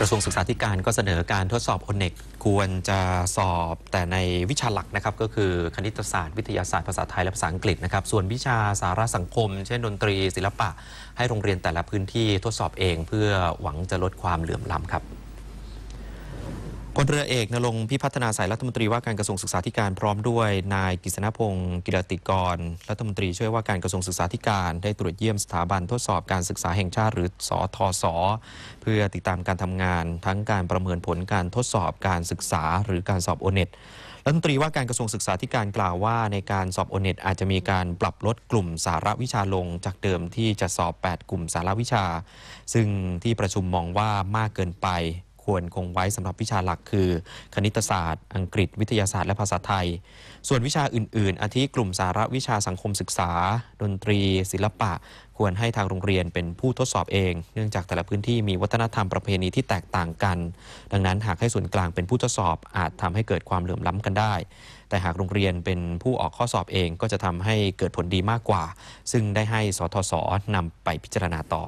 กระทรวงศึกษาธิการก็เสนอการทดสอบโอเน็ก ควรจะสอบแต่ในวิชาหลักนะครับ ก็คือคณิตศาสตร์วิทยาศาสตร์ภาษาไทย และภาษาอังกฤษนะครับ ส่วนวิชาสารสังคม เช่นดนตรี ศิลปะ ให้โรงเรียนแต่ละพื้นที่ทดสอบเอง เพื่อหวังจะลดความเหลื่อมล้ำครับพลเรือเอกนรงพิพัฒนาสายรัฐมนตรีว่าการกระทรวงศึกษาธิการพร้อมด้วยนายกฤษณพงศ์กิรติกร รัฐมนตรีช่วยว่าการกระทรวงศึกษาธิการ ได้ตรวจเยี่ยมสถาบันทดสอบการศึกษาแห่งชาติหรือสอทศ เพื่อติดตามการทำงานทั้งการประเมินผลการทดสอบการศึกษาหรือการสอบโอเน็ตรัฐมนตรีว่าการกระทรวงศึกษาธิการกล่าวว่า ในการสอบโอเน็ตอาจจะมีการปรับลดกลุ่มสาระวิชาลง จากเดิมที่จะสอบ 8 กลุ่มสาระวิชา ซึ่งที่ประชุมมองว่ามากเกินไปควรคงไว้สำหรับวิชาหลักคือ คณิตศาสตร์ อังกฤษวิทยาศาสตร์และภาษาไทย ส่วนวิชาอื่นๆ อาทิกลุ่มสาระวิชาสังคมศึกษา ดนตรี ศิลปะ ควรให้ทางโรงเรียนเป็นผู้ทดสอบเอง เนื่องจากแต่ละพื้นที่มีวัฒนธรรมประเพณีที่แตกต่างกัน ดังนั้นหากให้ส่วนกลางเป็นผู้ทดสอบอาจทำให้เกิดความเหลื่อมล้ำกันได้ แต่หากโรงเรียนเป็นผู้ออกข้อสอบเองก็จะทำให้เกิดผลดีมากกว่า ซึ่งได้ให้สทศนำไปพิจารณาต่อ